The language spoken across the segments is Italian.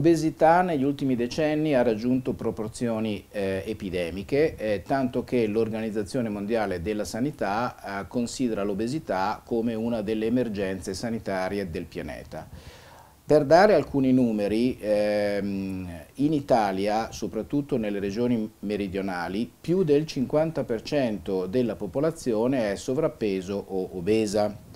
L'obesità negli ultimi decenni ha raggiunto proporzioni eh, epidemiche, eh, tanto che l'Organizzazione Mondiale della Sanità eh, considera l'obesità come una delle emergenze sanitarie del pianeta. Per dare alcuni numeri, ehm, in Italia, soprattutto nelle regioni meridionali, più del 50% della popolazione è sovrappeso o obesa.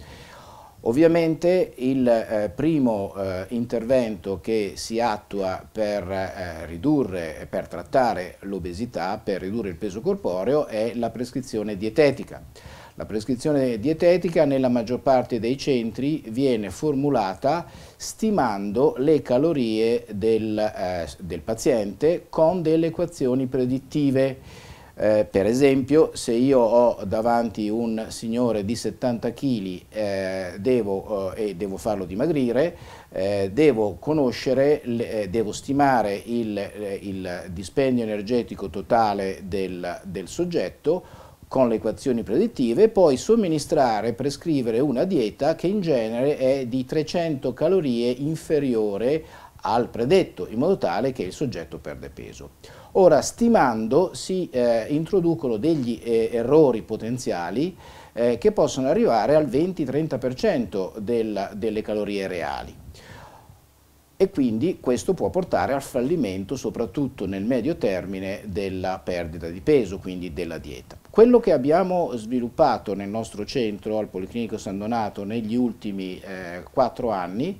Ovviamente il eh, primo eh, intervento che si attua per eh, ridurre, per trattare l'obesità, per ridurre il peso corporeo è la prescrizione dietetica. La prescrizione dietetica nella maggior parte dei centri viene formulata stimando le calorie del, eh, del paziente con delle equazioni predittive eh, per esempio, se io ho davanti un signore di 70 kg eh, devo, eh, e devo farlo dimagrire, eh, devo conoscere, le, eh, devo stimare il, eh, il, dispendio energetico totale del, del soggetto con le equazioni predittive e poi somministrare, prescrivere una dieta che in genere è di 300 calorie inferiore al predetto, in modo tale che il soggetto perde peso. Ora, stimando si eh, introducono degli eh, errori potenziali eh, che possono arrivare al 20-30% del, delle calorie reali e quindi questo può portare al fallimento soprattutto nel medio termine della perdita di peso, quindi della dieta. Quello che abbiamo sviluppato nel nostro centro al Policlinico San Donato negli ultimi eh, 4 anni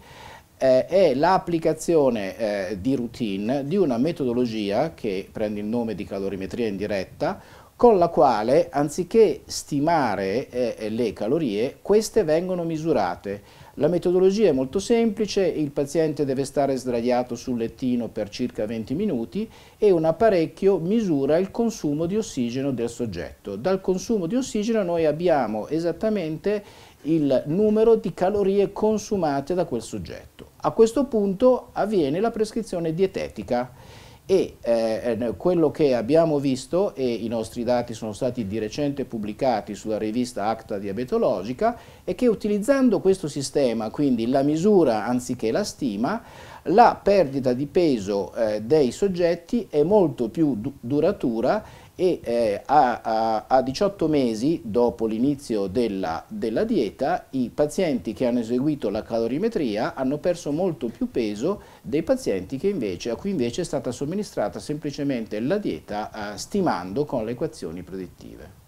eh, è l'applicazione eh, di routine di una metodologia che prende il nome di calorimetria indiretta con la quale anziché stimare eh, le calorie, queste vengono misurate. La metodologia è molto semplice, il paziente deve stare sdraiato sul lettino per circa 20 minuti e un apparecchio misura il consumo di ossigeno del soggetto. Dal consumo di ossigeno noi abbiamo esattamente il numero di calorie consumate da quel soggetto. A questo punto avviene la prescrizione dietetica e eh, quello che abbiamo visto, e i nostri dati sono stati di recente pubblicati sulla rivista Acta Diabetologica, è che utilizzando questo sistema, quindi la misura anziché la stima, la perdita di peso eh, dei soggetti è molto più du duratura e eh, a, a, a, 18 mesi dopo l'inizio della, della, dieta i pazienti che hanno eseguito la calorimetria hanno perso molto più peso dei pazienti invece, a cui invece è stata somministrata semplicemente la dieta eh, stimando con le equazioni predittive.